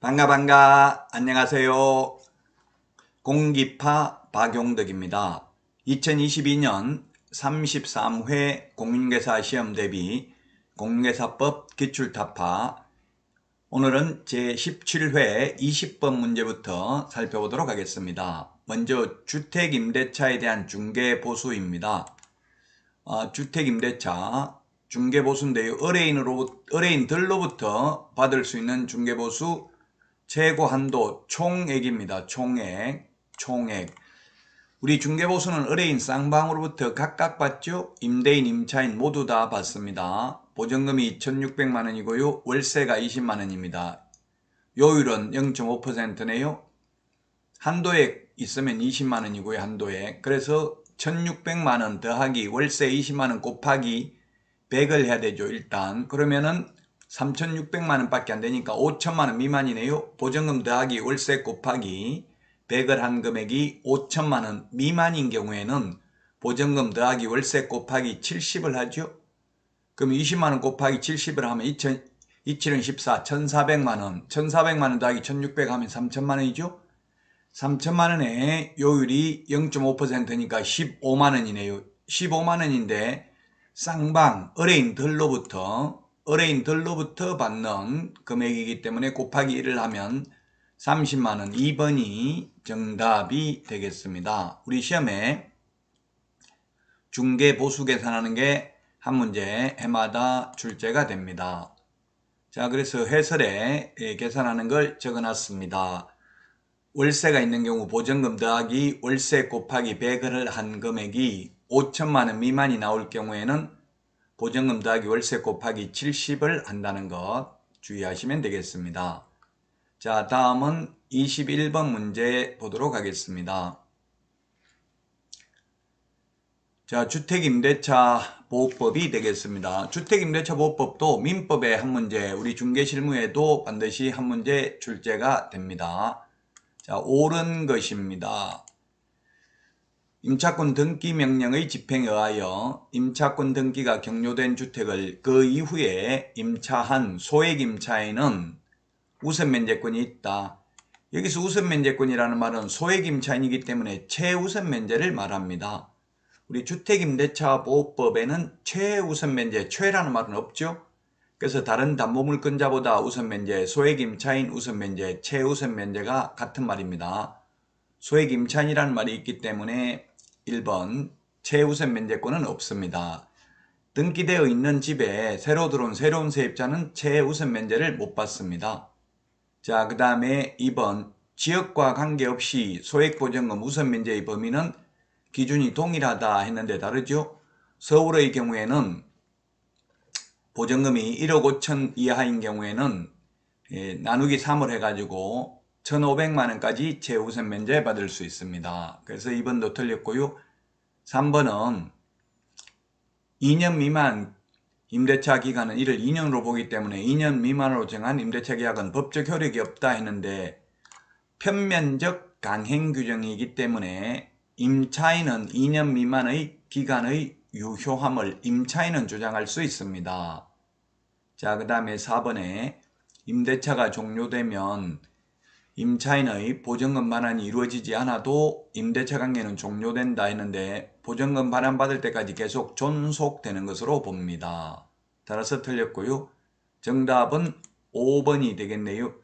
반가 반가 안녕하세요 공기파 박용덕입니다 2022년 33회 공인계사 시험 대비 공인계사법 기출타파 오늘은 제17회 20번 문제부터 살펴보도록 하겠습니다 먼저 주택임대차에 대한 중개보수입니다 어, 아, 주택임대차 중개보수인데요 의뢰인으로, 의뢰인들로부터 받을 수 있는 중개보수 재고 한도 총액입니다. 총액, 총액. 우리 중개보수는 의뢰인 쌍방으로부터 각각 받죠? 임대인, 임차인 모두 다 받습니다. 보증금이 2,600만원이고요. 월세가 20만원입니다. 요율은 0.5%네요. 한도액 있으면 20만원이고요. 한도액. 그래서 1,600만원 더하기 월세 20만원 곱하기 100을 해야 되죠. 일단 그러면은 3,600만원 밖에 안되니까 5천만원 미만이네요. 보증금 더하기 월세 곱하기 100을 한 금액이 5천만원 미만인 경우에는 보증금 더하기 월세 곱하기 70을 하죠. 그럼 20만원 곱하기 70을 하면 2 0 27은 14, 1400만원, 1400만원 더하기 1600 하면 3천만원이죠. 3천만원에 요율이 0.5%니까 15만원이네요. 15만원인데 쌍방, 의뢰인들로부터 의뢰인들로부터 받는 금액이기 때문에 곱하기 1을 하면 30만원 2번이 정답이 되겠습니다. 우리 시험에 중개 보수 계산하는 게 한 문제 해마다 출제가 됩니다. 자 그래서 해설에 예, 계산하는 걸 적어놨습니다. 월세가 있는 경우 보증금 더하기 월세 곱하기 100을 한 금액이 5천만원 미만이 나올 경우에는 보증금 더하기 월세 곱하기 70을 한다는 것 주의하시면 되겠습니다. 자 다음은 21번 문제 보도록 하겠습니다. 자 주택임대차 보호법이 되겠습니다. 주택임대차 보호법도 민법의 한 문제 우리 중개실무에도 반드시 한 문제 출제가 됩니다. 자 옳은 것입니다. 임차권 등기 명령의 집행에 의하여 임차권 등기가 격려된 주택을 그 이후에 임차한 소액 임차인은 우선 면제권이 있다. 여기서 우선 면제권이라는 말은 소액 임차인이기 때문에 최우선 면제를 말합니다. 우리 주택임대차보호법에는 최우선 면제, 최라는 말은 없죠. 그래서 다른 담보물권자보다 우선 면제, 소액 임차인 우선 면제, 최우선 면제가 같은 말입니다. 소액 임차인이라는 말이 있기 때문에 1번 최우선 면제권은 없습니다. 등기되어 있는 집에 새로 들어온 새로운 세입자는 최우선 면제를 못 받습니다. 자, 그 다음에 2번 지역과 관계없이 소액보증금 우선 면제의 범위는 기준이 동일하다 했는데 다르죠. 서울의 경우에는 보증금이 1억 5천 이하인 경우에는 예, 나누기 3을 해가지고 1,500만 원까지 재우선 면제 받을 수 있습니다. 그래서 2번도 틀렸고요. 3번은 2년 미만 임대차 기간은 이를 2년으로 보기 때문에 2년 미만으로 정한 임대차 계약은 법적 효력이 없다 했는데 편면적 강행 규정이기 때문에 임차인은 2년 미만의 기간의 유효함을 임차인은 주장할 수 있습니다. 자, 그 다음에 4번에 임대차가 종료되면 임차인의 보증금 반환이 이루어지지 않아도 임대차 관계는 종료된다 했는데 보증금 반환받을 때까지 계속 존속되는 것으로 봅니다. 따라서 틀렸고요. 정답은 5번이 되겠네요.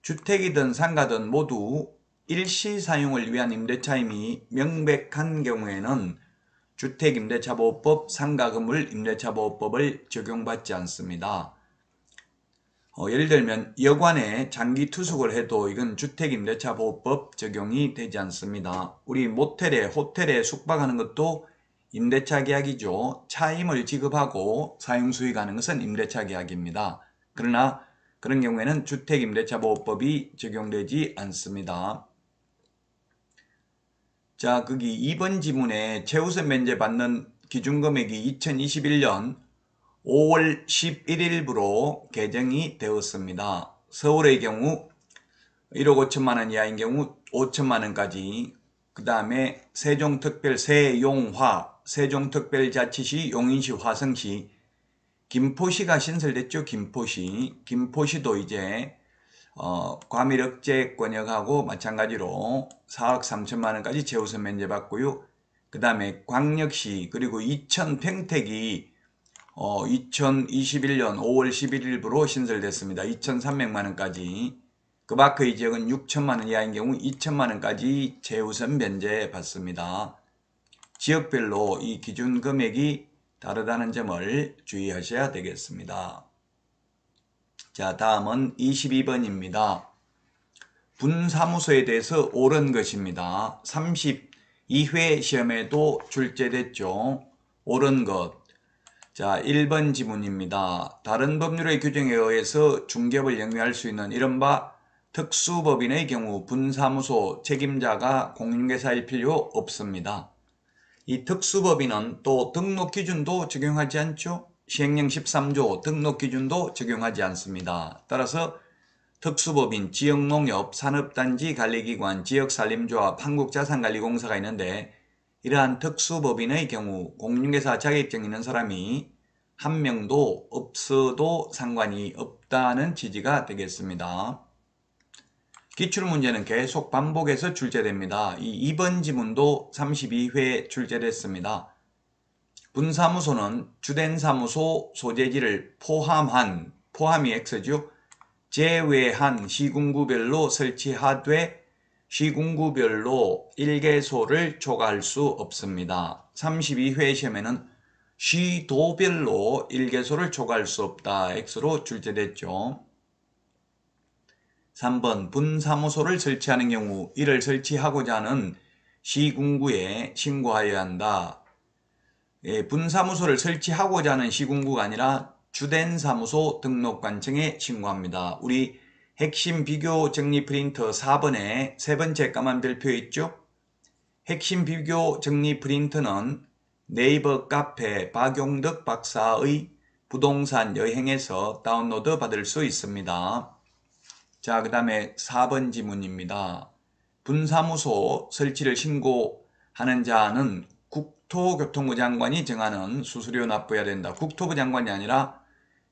주택이든 상가든 모두 일시 사용을 위한 임대차임이 명백한 경우에는 주택임대차보호법, 상가건물임대차보호법을 적용받지 않습니다. 어, 예를 들면 여관에 장기 투숙을 해도 이건 주택임대차보호법 적용이 되지 않습니다. 우리 모텔에 호텔에 숙박하는 것도 임대차 계약이죠. 차임을 지급하고 사용 수익하는 것은 임대차 계약입니다. 그러나 그런 경우에는 주택임대차보호법이 적용되지 않습니다. 자, 거기 2번 지문에 최우선 면제받는 기준금액이 2021년 5월 11일부로 개정이 되었습니다. 서울의 경우 1억 5천만 원 이하인 경우 5천만 원까지 그 다음에 세종특별 세용화 세종특별자치시 용인시 화성시 김포시가 신설됐죠. 김포시 김포시도 이제 어, 과밀억제 권역하고 마찬가지로 4억 3천만 원까지 재우선 면제받고요. 그 다음에 광역시 그리고 이천 평택이 어, 2021년 5월 11일부로 신설됐습니다. 2,300만원까지 그밖의 지역은 6천만원 이하인 경우 2천만원까지 재우선 면제 받습니다. 지역별로 이 기준 금액이 다르다는 점을 주의하셔야 되겠습니다. 자 다음은 22번입니다. 분사무소에 대해서 옳은 것입니다. 32회 시험에도 출제됐죠. 옳은 것 자, 1번 지문입니다. 다른 법률의 규정에 의해서 중개업을 영위할 수 있는 이른바 특수법인의 경우 분사무소 책임자가 공인계사일 필요 없습니다. 이 특수법인은 또 등록 기준도 적용하지 않죠. 시행령 13조 등록 기준도 적용하지 않습니다. 따라서 특수법인, 지역농협, 산업단지 관리기관, 지역산림조합, 한국자산관리공사가 있는데 이러한 특수법인의 경우 공인중개사 자격증 있는 사람이 한 명도 없어도 상관이 없다는 취지가 되겠습니다. 기출문제는 계속 반복해서 출제됩니다. 이 2번 지문도 32회 출제됐습니다. 분사무소는 주된 사무소 소재지를 포함한, 포함이 X죠. 제외한 시군구별로 설치하되 시군구별로 일개소를 초과할 수 없습니다. 32회 시험에는 시도별로 일개소를 초과할 수 없다. X로 출제됐죠. 3번 분사무소를 설치하는 경우 이를 설치하고자 하는 시군구에 신고하여야 한다. 예, 분사무소를 설치하고자 하는 시군구가 아니라 주된 사무소 등록관청에 신고합니다. 우리 핵심 비교 정리 프린터 4번에 세 번째 까만 별표 있죠? 핵심 비교 정리 프린터는 네이버 카페 박용덕 박사의 부동산 여행에서 다운로드 받을 수 있습니다. 자, 그 다음에 4번 지문입니다. 분사무소 설치를 신고하는 자는 국토교통부 장관이 정하는 수수료 납부해야 된다. 국토부 장관이 아니라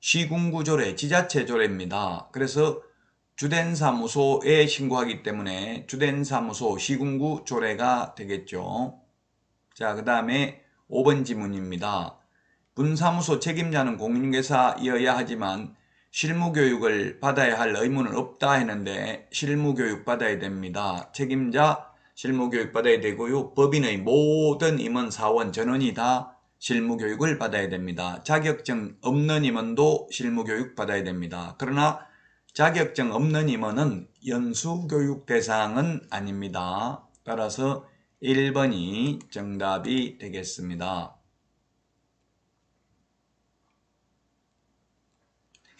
시군구조례, 지자체조례입니다. 그래서 주된 사무소에 신고하기 때문에 주된 사무소 시군구 조례가 되겠죠. 자, 그 다음에 5번 지문입니다. 분사무소 책임자는 공인중개사이어야 하지만 실무교육을 받아야 할 의무는 없다 했는데 실무교육 받아야 됩니다. 책임자 실무교육 받아야 되고요. 법인의 모든 임원 사원 전원이 다 실무교육을 받아야 됩니다. 자격증 없는 임원도 실무교육 받아야 됩니다. 그러나 자격증 없는 임원은 연수교육 대상은 아닙니다. 따라서 1번이 정답이 되겠습니다.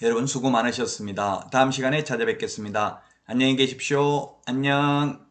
여러분 수고 많으셨습니다. 다음 시간에 찾아뵙겠습니다. 안녕히 계십시오. 안녕.